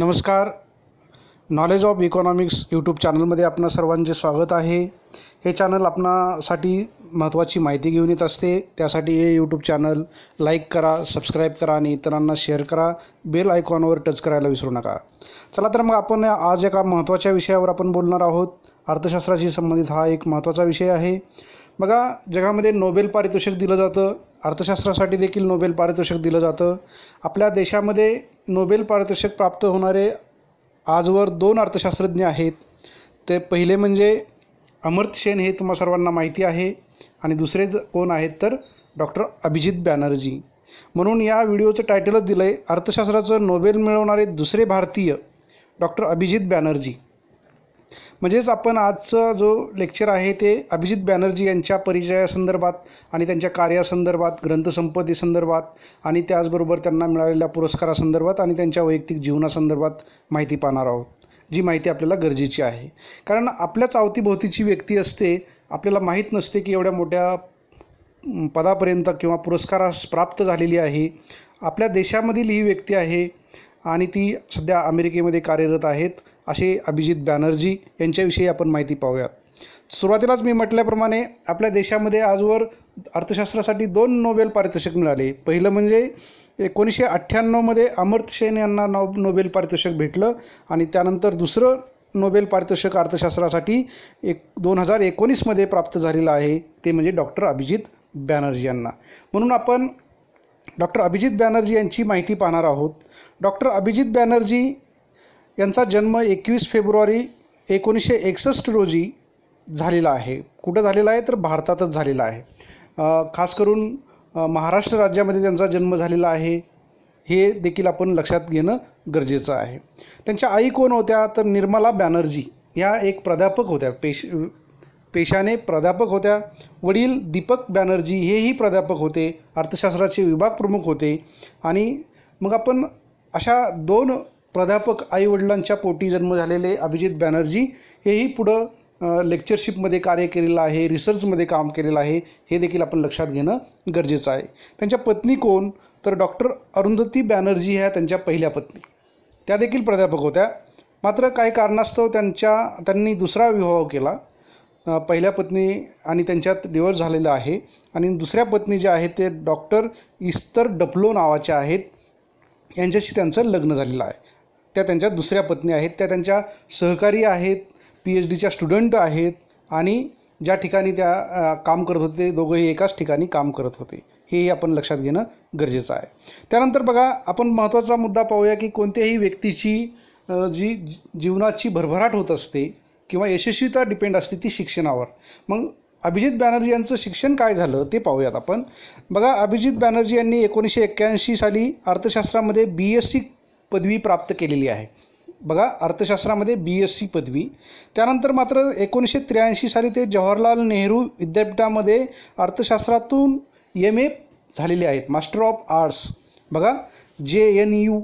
नमस्कार knowledge of economics YouTube चॅनलमध्ये आपणा सर्वांचे स्वागत आहे हे चॅनल आपणासाठी महत्त्वाची माहिती घेऊन येत असते त्यासाठी हे यूट्यूब चॅनल लाईक करा सबस्क्राईब करा आणि इतरांना शेअर करा बेल आयकॉनवर टच करायला विसरू नका चला तर मग आपण आज एका महत्त्वाच्या विषयावर आपण बोलणार आहोत अर्थशास्त्राशी संबंधित हा एक महत्त्वाचा विषय आहे बघा जगामध्ये नोबेल पारितोषिक दिलं जातं अर्थशास्त्रासाठी देखील नोबेल पारितोषिक दिलं जातं आपल्या देशामध्ये नोबेल पारितोषिक प्राप्त होणारे आजवर दोन अर्थशास्त्रज्ञ आहेत ते पहिले म्हणजे अमर्त्य सेन हे तुम्हा सर्वांना माहिती आहे आणि दुसरे ज कोण आहेत तर डॉक्टर अभिजित बॅनर्जी म्हणून या व्हिडिओचं टायटलच दिलं आहे अर्थशास्त्राचं नोबेल मिळवणारे दुसरे भारतीय डॉक्टर अभिजित बॅनर्जी म्हणजेच आपण आजचा जो लेक्चर आहे ते अभिजित बॅनर्जी यांच्या परिचयासंदर्भात आणि त्यांच्या कार्यासंदर्भात ग्रंथसंपत्तीसंदर्भात आणि त्याचबरोबर त्यांना मिळालेल्या पुरस्कारासंदर्भात आणि त्यांच्या वैयक्तिक जीवनासंदर्भात माहिती पाहणार आहोत जी माहिती आपल्याला गरजेची आहे कारण आपल्याच अवतीभोवतीची व्यक्ती असते आपल्याला माहीत नसते की एवढ्या मोठ्या पदापर्यंत किंवा पुरस्कारास प्राप्त झालेली आहे आपल्या देशामधील ही व्यक्ती आहे आणि ती सध्या अमेरिकेमध्ये कार्यरत आहेत असे अभिजित बॅनर्जी यांच्याविषयी आपण माहिती पाहूयात सुरुवातीलाच मी म्हटल्याप्रमाणे आपल्या देशामध्ये आजवर अर्थशास्त्रासाठी दोन नोबेल पारितोषिक मिळाले पहिलं म्हणजे एकोणीसशे अठ्ठ्याण्णवमध्ये अमर्त सेन यांना नो नोबेल पारितोषिक भेटलं आणि त्यानंतर दुसरं नोबेल पारितोषिक अर्थशास्त्रासाठी एक दोन हजार एकोणीसमध्ये प्राप्त झालेलं आहे ते म्हणजे डॉक्टर अभिजित बॅनर्जी यांना म्हणून आपण डॉक्टर अभिजित बॅनर्जी यांची माहिती पाहणार आहोत डॉक्टर अभिजित बॅनर्जी यांचा जन्म एकवीस फेब्रुवारी एकोणीसशे एकसष्ट रोजी झालेला आहे कुठं झालेला आहे तर भारतातच झालेला आहे खास करून महाराष्ट्र राज्यामध्ये त्यांचा जन्म झालेला आहे हे देखील आपण लक्षात घेणं गरजेचं आहे त्यांच्या आई कोण होत्या तर निर्मला बॅनर्जी ह्या एक प्राध्यापक होत्या पेश पेशाने प्राध्यापक होत्या वडील दीपक बॅनर्जी हेही प्राध्यापक होते अर्थशास्त्राचे विभाग प्रमुख होते आणि मग आपण अशा दोन प्राध्यापक आईवडिलांच्या पोटी जन्म झालेले अभिजित बॅनर्जी हेही पुढं लेक्चरशिपमध्ये कार्य केलेलं आहे रिसर्चमध्ये काम केलेलं आहे हे देखील आपण लक्षात घेणं गरजेचं आहे त्यांच्या पत्नी कोण तर डॉक्टर अरुंधती बॅनर्जी ह्या त्यांच्या पहिल्या पत्नी त्या देखील प्राध्यापक होत्या मात्र काही कारणास्तव त्यांच्या त्यांनी दुसरा विवाह केला पहिल्या पत्नी आणि त्यांच्यात डिवोर्स झालेलं आहे आणि दुसऱ्या पत्नी ज्या आहेत ते डॉक्टर इस्तर डफलो नावाच्या आहेत यांच्याशी त्यांचं लग्न झालेलं आहे त्या त्यांच्या दुसऱ्या पत्नी आहेत त्या त्यांच्या सहकारी आहेत पी एच डीच्या स्टुडंट आहेत आणि ज्या ठिकाणी त्या काम करत होते ते दोघंही एकाच ठिकाणी काम करत होते हेही आपण लक्षात घेणं गरजेचं आहे त्यानंतर बघा आपण महत्त्वाचा मुद्दा पाहूया की कोणत्याही व्यक्तीची जी जीवनाची भरभराट होत असते किंवा यशस्वीता डिपेंड असते ती शिक्षणावर मग अभिजित बॅनर्जी यांचं शिक्षण काय झालं ते पाहूयात आपण बघा अभिजित बॅनर्जी यांनी एकोणीसशे एक्क्याऐंशी साली अर्थशास्त्रामध्ये बी एस सी पदवी प्राप्त केलेली आहे बघा अर्थशास्त्रामध्ये बी एस सी पदवी त्यानंतर मात्र एकोणीसशे त्र्याऐंशी साली ते जवाहरलाल नेहरू विद्यापीठामध्ये अर्थशास्त्रातून एम ए झालेले आहेत मास्टर ऑफ आर्ट्स बघा जे एन यू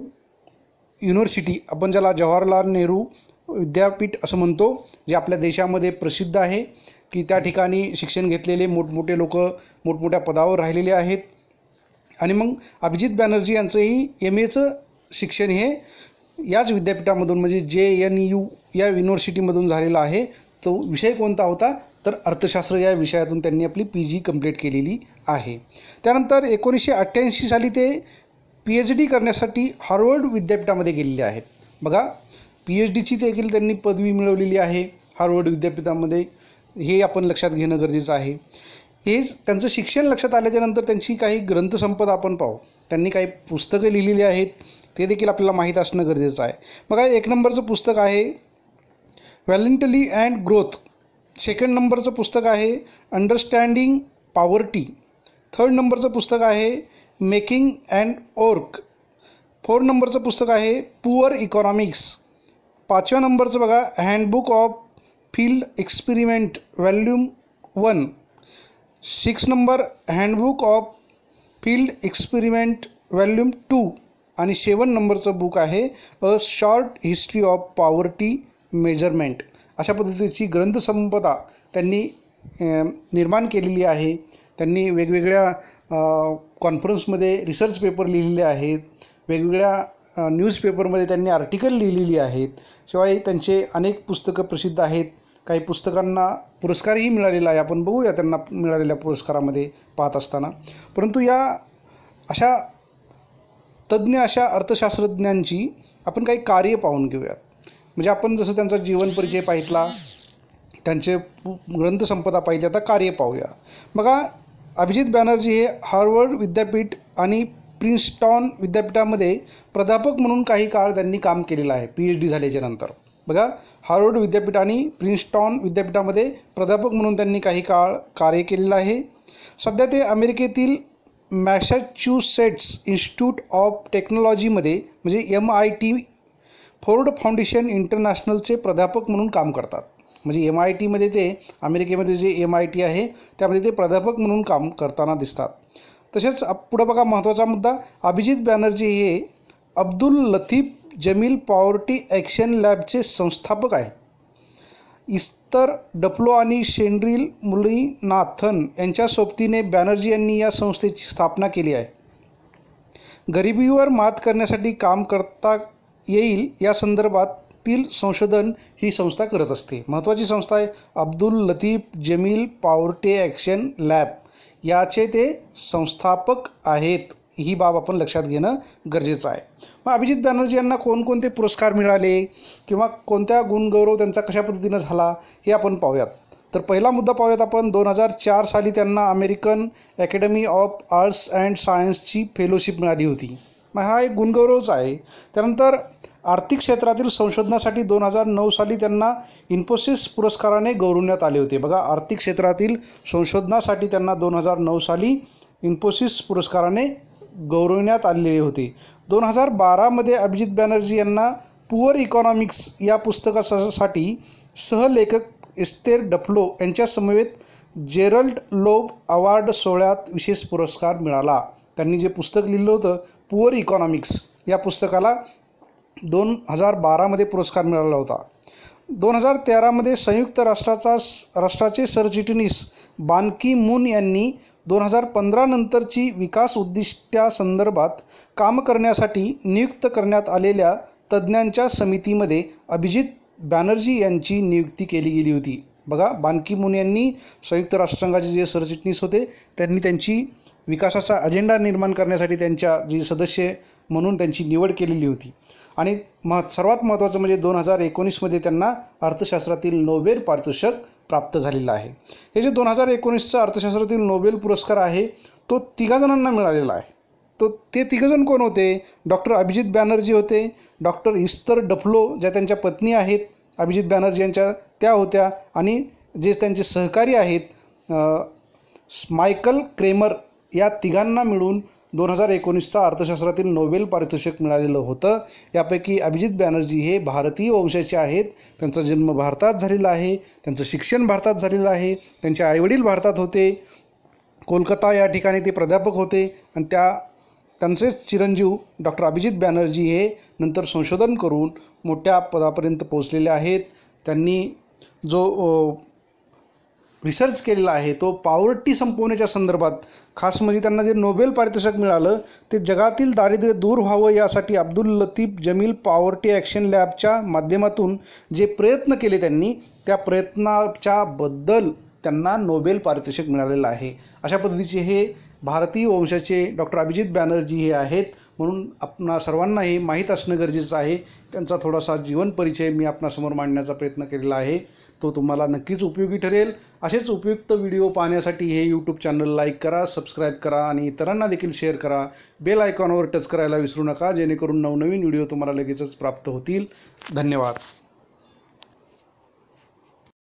युनिव्हर्सिटी आपण ज्याला जवाहरलाल नेहरू विद्यापीठ असं म्हणतो जे आपल्या देशामध्ये प्रसिद्ध आहे की त्या ठिकाणी शिक्षण घेतलेले मोठमोठे लोक मोठमोठ्या पदावर राहिलेले आहेत आणि मग अभिजित बॅनर्जी यांचंही एम एचं शिक्षण हे याच विद्यापीठामधून म्हणजे जे एन यू या युनिव्हर्सिटीमधून झालेला आहे तो विषय कोणता होता तर अर्थशास्त्र या विषयातून त्यांनी आपली पी जी कंप्लीट केलेली आहे त्यानंतर एकोणीसशे अठ्ठ्याऐंशी साली ते पी एच डी करण्यासाठी हार्वर्ड विद्यापीठामध्ये गेलेले आहेत बघा पी एच डीची देखील त्यांनी पदवी मिळवलेली आहे हार्वर्ड विद्यापीठामध्ये हे आपण लक्षात घेणं गरजेचं आहे हेच त्यांचं शिक्षण लक्षात आल्याच्यानंतर त्यांची काही ग्रंथसंपदा आपण पाहू त्यांनी काही पुस्तकं लिहिलेली आहेत ते देखील आपल्याला माहीत असणं गरजेचं आहे बघा एक नंबरचं पुस्तक आहे व्हॅलेंटली अँड ग्रोथ सेकंड नंबरचं पुस्तक आहे अंडरस्टँडिंग पॉवर्टी थर्ड नंबरचं पुस्तक आहे मेकिंग अँड ओर्क फोर्थ नंबरचं पुस्तक आहे पुअर इकॉनॉमिक्स पाचव्या नंबरचं बघा handbook of field experiment volume one six number handbook of field experiment volume two आणि सेवन नंबरचं बुक आहे a short history of poverty measurement अशा पद्धतीची ग्रंथसंपदा त्यांनी निर्माण केलेली आहे त्यांनी वेगवेगळ्या कॉन्फरन्समध्ये रिसर्च पेपर लिहिलेले आहेत वेगवेगळ्या न्यूजपेपरमध्ये त्यांनी आर्टिकल लिहिलेली आहेत शिवाय त्यांचे अनेक पुस्तकं प्रसिद्ध आहेत काही पुस्तकांना पुरस्कारही मिळालेला आहे आपण बघूया त्यांना मिळालेल्या पुरस्कारामध्ये पाहत असताना परंतु या अशा तज्ज्ञ अशा अर्थशास्त्रज्ञांची आपण काही कार्य पाहून घेऊयात म्हणजे आपण जसं त्यांचा जीवन परिचय पाहिला त्यांचे ग्रंथसंपदा पाहिजे आता कार्य पाहूया बघा अभिजित बॅनर्जी हे हार्वर्ड विद्यापीठ आणि प्रिन्स्टॉन विद्यापीठामध्ये प्राध्यापक म्हणून काही काळ त्यांनी काम केलेलं आहे पी एच डी झाल्याच्या नंतर बघा हार्वर्ड विद्यापीठ आणि प्रिन्स्टॉन विद्यापीठामध्ये प्राध्यापक म्हणून त्यांनी काही काळ कार्य केलेलं आहे सध्या ते अमेरिकेतील मॅसॅच्युसेट्स इन्स्टिट्यूट ऑफ टेक्नॉलॉजीमध्ये म्हणजे M I T Ford Foundation इंटरनॅशनलचे प्राध्यापक म्हणून काम करतात म्हणजे एम आय टीमध्ये ते अमेरिकेमध्ये जे एम आय टी आहे त्यामध्ये ते प्राध्यापक म्हणून काम करताना दिसतात तसेच पुढं बघा महत्त्वाचा मुद्दा अभिजित बॅनर्जी हे Abdul Latif Jameel poverty action लॅबचे संस्थापक आहेत इस्तर डप्लो आणि शेंड्रिल मुलीनाथन यांच्या सोबतीने बॅनर्जी यांनी या संस्थेची स्थापना केली आहे गरिबीवर मात करण्यासाठी काम करता येईल या संदर्भातील संशोधन ही संस्था करत असते महत्त्वाची संस्था आहे Abdul Latif Jameel poverty action lab याचे ते संस्थापक आहेत ही बाब आपण लक्षात घेणं गरजेचं आहे मग अभिजित बॅनर्जी यांना कोणकोणते पुरस्कार मिळाले किंवा कोणत्या गुणगौरव त्यांचा कशा पद्धतीनं झाला हे आपण पाहूयात तर पहिला मुद्दा पाहूयात आपण दोन हजार चार साली त्यांना American Academy of Arts and सायन्सची फेलोशिप मिळाली होती मग हा एक गुणगौरवच आहे त्यानंतर आर्थिक क्षेत्रातील संशोधनासाठी दोन हजार नऊ साली त्यांना इन्फोसिस पुरस्काराने गौरवण्यात आले होते बघा आर्थिक क्षेत्रातील संशोधनासाठी त्यांना दोन हजार नऊ साली इन्फोसिस पुरस्काराने गौरवण्यात आलेली होती दोन हजार बारामध्ये अभिजित बॅनर्जी यांना पुअर इकॉनॉमिक्स या पुस्तकासाठी सहलेखक इस्तेर डफलो यांच्यासमवेत जेरल्ड लोब अवॉर्ड सोहळ्यात विशेष पुरस्कार मिळाला त्यांनी जे पुस्तक लिहिलं होतं पुअर इकॉनॉमिक्स या पुस्तकाला दोन हजार बारामध्ये पुरस्कार मिळाला होता दोन हजार तेरामध्ये संयुक्त राष्ट्राचा राष्ट्राचे सरचिटणीस बानकी मून यांनी दोन हजार पंधरा नंतरची विकास संदर्भात काम करण्यासाठी नियुक्त करण्यात आलेल्या तज्ज्ञांच्या समितीमध्ये अभिजित बॅनर्जी यांची नियुक्ती केली गेली होती बघा बानकी मुन यांनी संयुक्त राष्ट्रसंघाचे जे सरचिटणीस होते त्यांनी त्यांची विकासाचा अजेंडा निर्माण करण्यासाठी त्यांच्या जी सदस्य म्हणून त्यांची निवड केलेली होती आणि मह सर्वात महत्त्वाचं म्हणजे दोन हजार एकोणीसमध्ये त्यांना अर्थशास्त्रातील नोबेल पारितोषिक प्राप्त झालेला आहे हे जे दोन हजार एकोणीसचा अर्थशास्त्रातील नोबेल पुरस्कार आहे तो तिघा जणांना मिळालेला आहे तो ते तिघजण कोण होते डॉक्टर अभिजित बॅनर्जी होते डॉक्टर इस्तर डफलो ज्या त्यांच्या पत्नी आहेत अभिजित बॅनर्जी यांच्या त्या होत्या आणि जे त्यांचे सहकारी आहेत मायकल क्रेमर या तिघांना मिळून दोन हजार एकोणीसचा अर्थशास्त्रातील नोबेल पारितोषिक मिळालेलं होतं यापैकी अभिजित बॅनर्जी हे भारतीय वंशाचे आहेत त्यांचा जन्म भारतात झालेला आहे त्यांचं शिक्षण भारतात झालेलं आहे त्यांचे आईवडील भारतात होते कोलकाता या ठिकाणी ते प्राध्यापक होते आणि त्या त्यांचेच चिरंजीव डॉक्टर अभिजित बॅनर्जी हे नंतर संशोधन करून मोठ्या पदापर्यंत पोहोचलेले आहेत त्यांनी जो रिसर्च केलेला आहे तो पॉवर्टी संपवण्याच्या संदर्भात खास म्हणजे त्यांना जे नोबेल पारितोषिक मिळालं ते जगातील दारिद्र्य दूर व्हावं यासाठी Abdul Latif Jameel poverty action लॅबच्या माध्यमातून जे प्रयत्न केले त्यांनी त्या प्रयत्नाच्याबद्दल त्यांना नोबेल पारितोषिक मिळालेलं आहे अशा पद्धतीचे हे भारतीय वंशाचे डॉक्टर अभिजित बॅनर्जी हे आहेत म्हणून आपणा सर्वांना हे माहीत असणं गरजेचं आहे त्यांचा थोडासा जीवन परिचय मी आपणासमोर मांडण्याचा प्रयत्न केलेला आहे तो तुम्हाला नक्कीच उपयोगी ठरेल असेच उपयुक्त व्हिडिओ पाहण्यासाठी हे यूट्यूब चॅनल लाईक करा सबस्क्राईब करा आणि इतरांना देखील शेअर करा बेल आयकॉनवर टच करायला विसरू नका जेणेकरून नवनवीन व्हिडिओ तुम्हाला लगेचच प्राप्त होतील धन्यवाद